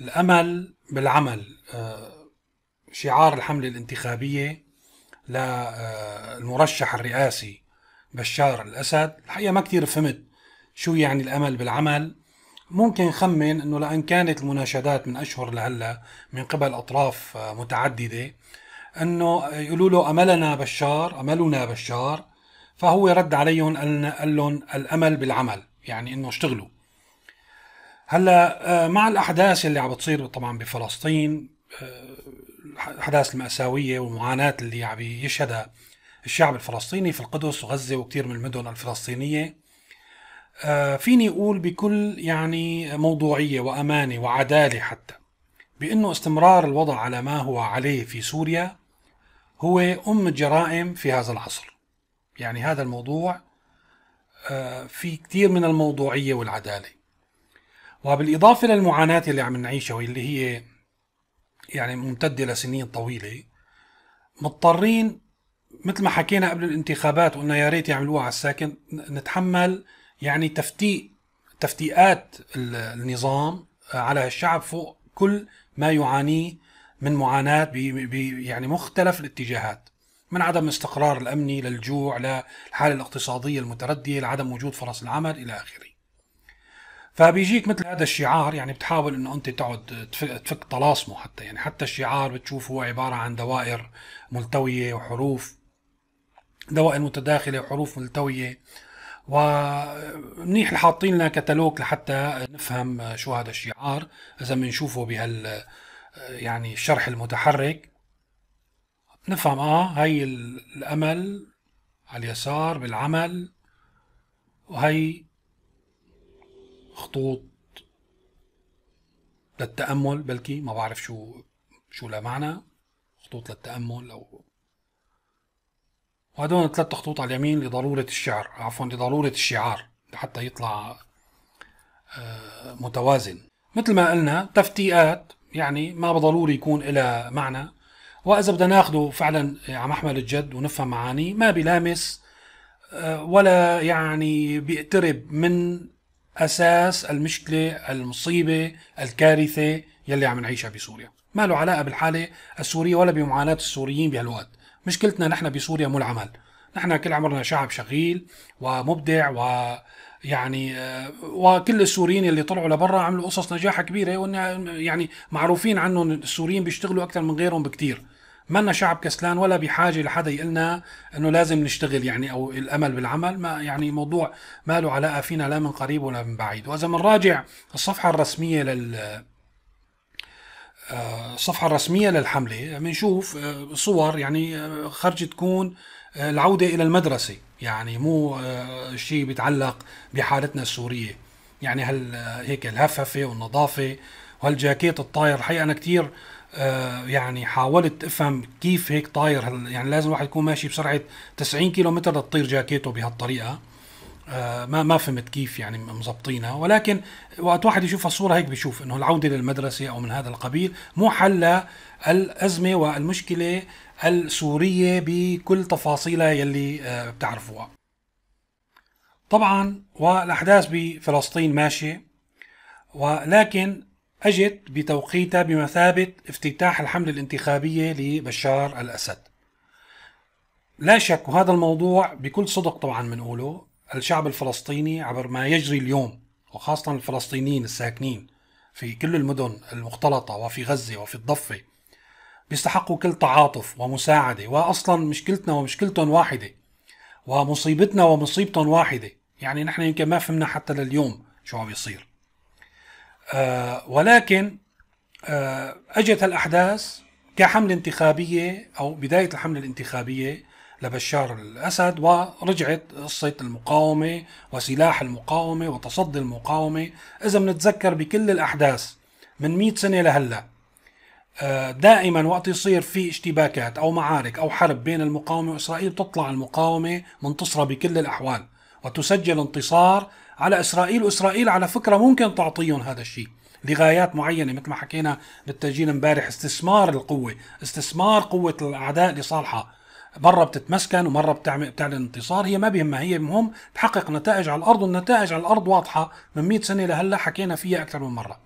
الأمل بالعمل آه، شعار الحملة الانتخابية للمرشح آه، الرئاسي بشار الأسد الحقيقة ما كثير فهمت شو يعني الأمل بالعمل ممكن خمن أنه لأن كانت المناشدات من أشهر لهلا من قبل أطراف آه، متعددة أنه يقولوا له أملنا بشار أملنا بشار فهو رد عليهم قال لهم الأمل بالعمل يعني أنه اشتغلوا هلا آه، مع الاحداث اللي عم بتصير طبعا بفلسطين آه، الاحداث الماساويه والمعاناه اللي عم يشهدها الشعب الفلسطيني في القدس وغزه وكثير من المدن الفلسطينيه آه، فيني اقول بكل يعني موضوعيه وامانه وعداله حتى بانه استمرار الوضع على ما هو عليه في سوريا هو ام الجرائم في هذا العصر يعني هذا الموضوع في كثير من الموضوعيه والعداله وبالاضافه للمعاناه اللي عم نعيشها واللي هي يعني ممتده لسنين طويله مضطرين مثل ما حكينا قبل الانتخابات وقلنا يا ريت يعملوها على الساكن نتحمل يعني تفتيق تفتيئات النظام على الشعب فوق كل ما يعانيه من معاناة يعني مختلف الاتجاهات من عدم الاستقرار الأمني للجوع للحالة الاقتصادية المتردية لعدم وجود فرص العمل إلى آخره فبيجيك مثل هذا الشعار يعني بتحاول انه انت تقعد تفك طلاسمه حتى يعني حتى الشعار بتشوف هو عباره عن دوائر ملتويه وحروف دوائر متداخله وحروف ملتويه ومنيح حاطين لنا كتالوج لحتى نفهم شو هذا الشعار اذا بنشوفه بهال يعني الشرح المتحرك نفهم اه هي الامل على اليسار بالعمل وهي خطوط للتأمل بلكي ما بعرف شو شو لها معنى خطوط للتأمل أو وهدول ثلاث خطوط على اليمين لضرورة الشعر عفوا لضرورة الشعار حتى يطلع آه، متوازن مثل ما قلنا تفتيئات يعني ما بضروري يكون لها معنى وإذا بدنا ناخده فعلا على محمل الجد ونفهم معانيه ما بيلامس آه، ولا يعني بيقترب من اساس المشكله المصيبه الكارثه يلي عم نعيشها بسوريا ما له علاقه بالحاله السوريه ولا بمعاناه السوريين بهالوقت مشكلتنا نحن بسوريا مو العمل نحن كل عمرنا شعب شغيل ومبدع و يعني آه، وكل السوريين اللي طلعوا لبرا عملوا قصص نجاح كبيره يعني معروفين عنهم السوريين بيشتغلوا اكثر من غيرهم بكثير منا شعب كسلان ولا بحاجه لحدا يقلنا انه لازم نشتغل يعني او الامل بالعمل ما يعني موضوع ما له علاقه فينا لا من قريب ولا من بعيد واذا بنراجع الصفحه الرسميه لل آه، الصفحة الرسمية للحملة بنشوف آه، صور يعني آه، خرجة تكون العودة إلى المدرسة يعني مو شيء بيتعلق بحالتنا السورية يعني هل هيك الهففة والنظافة وهالجاكيت الطاير الحقيقة أنا كتير آه، يعني حاولت افهم كيف هيك طاير يعني لازم الواحد يكون ماشي بسرعه 90 كيلومتر لتطير جاكيته بهالطريقه آه، ما ما فهمت كيف يعني مزبطينها ولكن وقت واحد يشوف الصوره هيك بيشوف انه العوده للمدرسه او من هذا القبيل مو حل الازمه والمشكله السوريه بكل تفاصيلها يلي آه، بتعرفوها طبعا والاحداث بفلسطين ماشيه ولكن أجت بتوقيتها بمثابة افتتاح الحملة الانتخابية لبشار الأسد لا شك وهذا الموضوع بكل صدق طبعا بنقوله الشعب الفلسطيني عبر ما يجري اليوم وخاصة الفلسطينيين الساكنين في كل المدن المختلطة وفي غزة وفي الضفة بيستحقوا كل تعاطف ومساعدة وأصلا مشكلتنا ومشكلتهم واحدة ومصيبتنا ومصيبتهم واحدة يعني نحن يمكن ما فهمنا حتى لليوم شو عم بيصير آه، ولكن آه، اجت الاحداث كحمله انتخابيه او بدايه الحمله الانتخابيه لبشار الاسد ورجعت قصه المقاومه وسلاح المقاومه وتصدي المقاومه اذا بنتذكر بكل الاحداث من 100 سنه لهلا آه، دائما وقت يصير في اشتباكات او معارك او حرب بين المقاومه واسرائيل تطلع المقاومه منتصره بكل الاحوال وتسجل انتصار على اسرائيل واسرائيل على فكره ممكن تعطيهم هذا الشيء لغايات معينه مثل ما حكينا بالتسجيل امبارح استثمار القوه استثمار قوه الاعداء لصالحها مرة بتتمسكن ومرة بتعمل بتعلن انتصار هي ما بيهمها هي المهم تحقق نتائج على الأرض والنتائج على الأرض واضحة من 100 سنة لهلا حكينا فيها أكثر من مرة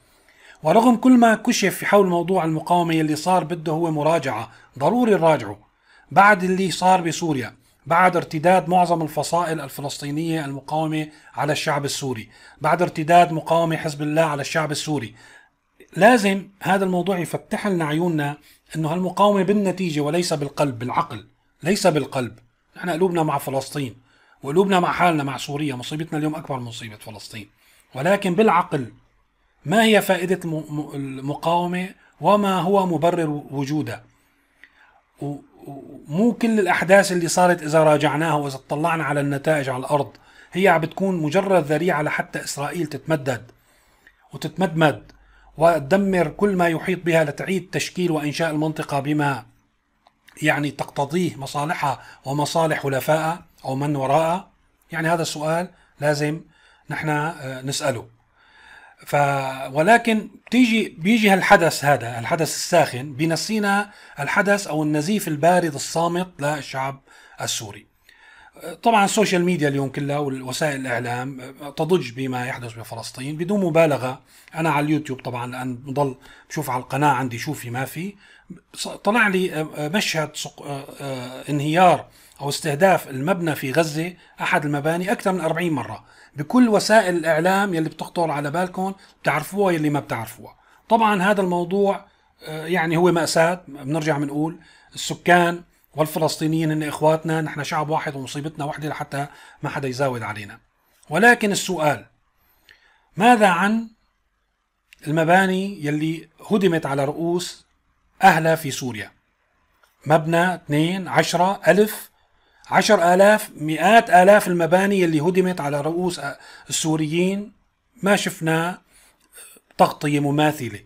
ورغم كل ما كشف حول موضوع المقاومة اللي صار بده هو مراجعة ضروري نراجعه بعد اللي صار بسوريا بعد ارتداد معظم الفصائل الفلسطينية المقاومة على الشعب السوري بعد ارتداد مقاومة حزب الله على الشعب السوري لازم هذا الموضوع يفتح لنا عيوننا انه هالمقاومة بالنتيجة وليس بالقلب بالعقل ليس بالقلب نحن قلوبنا مع فلسطين وقلوبنا مع حالنا مع سوريا مصيبتنا اليوم أكبر من مصيبة فلسطين ولكن بالعقل ما هي فائدة المقاومة وما هو مبرر وجودها مو كل الاحداث اللي صارت اذا راجعناها واذا اطلعنا على النتائج على الارض هي عم بتكون مجرد ذريعه لحتى اسرائيل تتمدد وتتمدمد وتدمر كل ما يحيط بها لتعيد تشكيل وانشاء المنطقه بما يعني تقتضيه مصالحها ومصالح حلفائها او من وراءها يعني هذا السؤال لازم نحن آه، نساله ف ولكن بتيجي بيجي هالحدث هذا الحدث الساخن بنسينا الحدث او النزيف البارد الصامت للشعب السوري طبعا السوشيال ميديا اليوم كلها والوسائل الاعلام تضج بما يحدث بفلسطين بدون مبالغه انا على اليوتيوب طبعا لان بضل بشوف على القناه عندي شوفي ما في طلع لي مشهد آه، آه، انهيار أو استهداف المبنى في غزة أحد المباني أكثر من 40 مرة بكل وسائل الإعلام يلي بتخطر على بالكم بتعرفوها يلي ما بتعرفوها طبعا هذا الموضوع آه، يعني هو مأساة بنرجع بنقول السكان والفلسطينيين هن إخواتنا نحن شعب واحد ومصيبتنا واحدة لحتى ما حدا يزاود علينا ولكن السؤال ماذا عن المباني يلي هدمت على رؤوس أهلها في سوريا مبنى 2 10 ألف عشر آلاف مئات آلاف المباني اللي هدمت على رؤوس السوريين ما شفنا تغطية مماثلة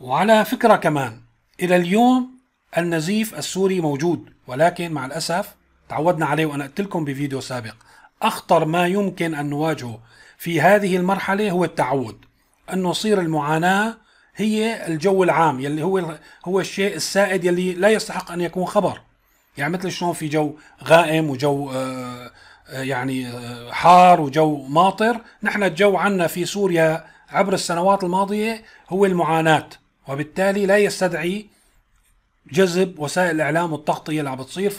وعلى فكرة كمان إلى اليوم النزيف السوري موجود ولكن مع الأسف تعودنا عليه وأنا قلت لكم بفيديو سابق أخطر ما يمكن أن نواجهه في هذه المرحلة هو التعود أنه يصير المعاناة هي الجو العام يلي هو هو الشيء السائد يلي لا يستحق أن يكون خبر يعني مثل شلون في جو غائم وجو آه، آه، يعني آه، حار وجو ماطر نحن الجو عنا في سوريا عبر السنوات الماضية هو المعاناة وبالتالي لا يستدعي جذب وسائل الإعلام والتغطية اللي عم بتصير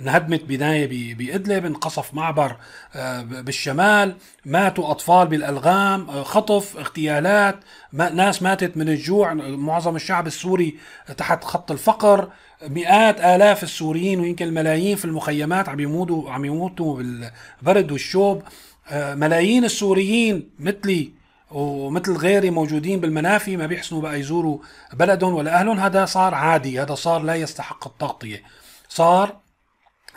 انهدمت بنايه بادلب انقصف معبر آه، بالشمال ماتوا اطفال بالالغام آه، خطف اغتيالات ناس ماتت من الجوع معظم الشعب السوري تحت خط الفقر مئات الاف السوريين ويمكن الملايين في المخيمات عم يموتوا عم يموتوا بالبرد والشوب آه، ملايين السوريين مثلي ومثل غيري موجودين بالمنافي ما بيحسنوا بقى يزوروا بلدهم ولا اهلهم هذا صار عادي هذا صار لا يستحق التغطيه صار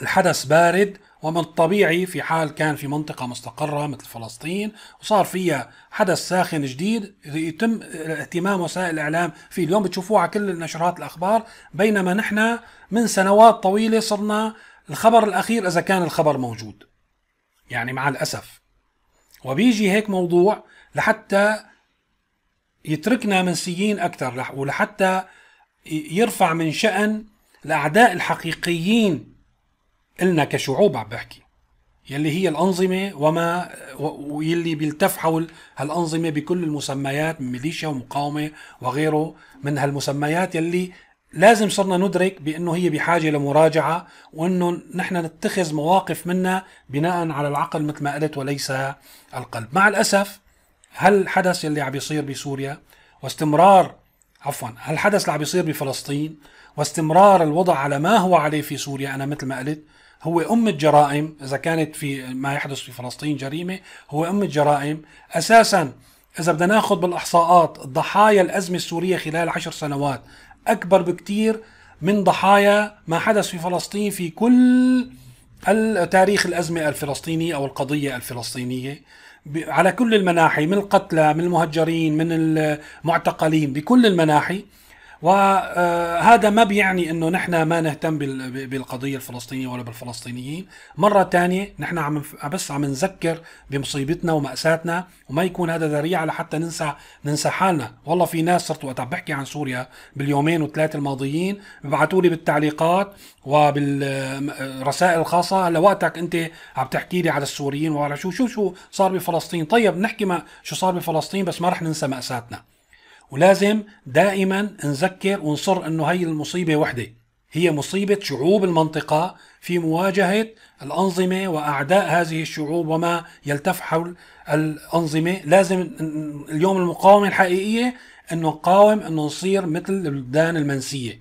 الحدث بارد ومن الطبيعي في حال كان في منطقة مستقرة مثل فلسطين وصار فيها حدث ساخن جديد يتم اهتمام وسائل الإعلام فيه اليوم بتشوفوه على كل نشرات الأخبار بينما نحن من سنوات طويلة صرنا الخبر الأخير إذا كان الخبر موجود يعني مع الأسف وبيجي هيك موضوع لحتى يتركنا منسيين أكثر ولحتى يرفع من شأن الأعداء الحقيقيين إلنا كشعوب عم بحكي يلي هي الأنظمة وما ويلي بيلتف حول هالأنظمة بكل المسميات من ميليشيا ومقاومة وغيره من هالمسميات يلي لازم صرنا ندرك بأنه هي بحاجة لمراجعة وأنه نحن نتخذ مواقف منها بناء على العقل مثل ما قلت وليس القلب مع الأسف هالحدث يلي عم بيصير بسوريا واستمرار عفوا الحدث اللي عم بيصير بفلسطين واستمرار الوضع على ما هو عليه في سوريا أنا مثل ما قلت هو أم الجرائم إذا كانت في ما يحدث في فلسطين جريمة هو أم الجرائم أساسا إذا بدنا ناخذ بالإحصاءات ضحايا الأزمة السورية خلال عشر سنوات أكبر بكتير من ضحايا ما حدث في فلسطين في كل تاريخ الأزمة الفلسطينية أو القضية الفلسطينية على كل المناحي من القتلى من المهجرين من المعتقلين بكل المناحي وهذا ما بيعني انه نحن ما نهتم بالقضيه الفلسطينيه ولا بالفلسطينيين مره ثانيه نحن عم بس عم نذكر بمصيبتنا وماساتنا وما يكون هذا ذريعه لحتى ننسى ننسى حالنا والله في ناس صرت وقت عم بحكي عن سوريا باليومين والثلاثه الماضيين ببعثوا لي بالتعليقات وبالرسائل الخاصه هلا وقتك انت عم تحكي لي على السوريين وعلى شو شو شو صار بفلسطين طيب نحكي ما شو صار بفلسطين بس ما رح ننسى ماساتنا ولازم دائما نذكر ونصر انه هي المصيبه وحده هي مصيبه شعوب المنطقه في مواجهه الانظمه واعداء هذه الشعوب وما يلتف حول الانظمه لازم اليوم المقاومه الحقيقيه انه نقاوم انه نصير مثل البلدان المنسيه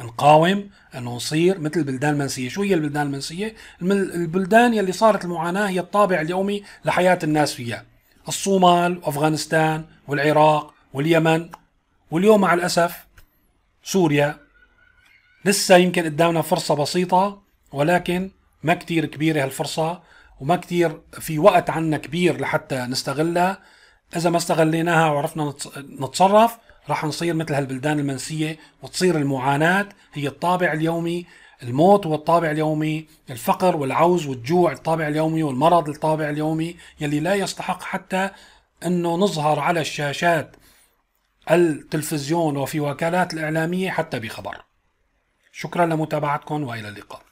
نقاوم انه نصير مثل البلدان المنسيه، شو هي البلدان المنسيه؟ البلدان يلي صارت المعاناه هي الطابع اليومي لحياه الناس فيها. الصومال وافغانستان والعراق واليمن واليوم مع الأسف سوريا لسه يمكن قدامنا فرصة بسيطة ولكن ما كتير كبيرة هالفرصة وما كتير في وقت عنا كبير لحتى نستغلها إذا ما استغليناها وعرفنا نتصرف راح نصير مثل هالبلدان المنسية وتصير المعاناة هي الطابع اليومي الموت هو الطابع اليومي الفقر والعوز والجوع الطابع اليومي والمرض الطابع اليومي يلي لا يستحق حتى أنه نظهر على الشاشات التلفزيون وفي وكالات الإعلامية حتى بخبر شكرا لمتابعتكم وإلى اللقاء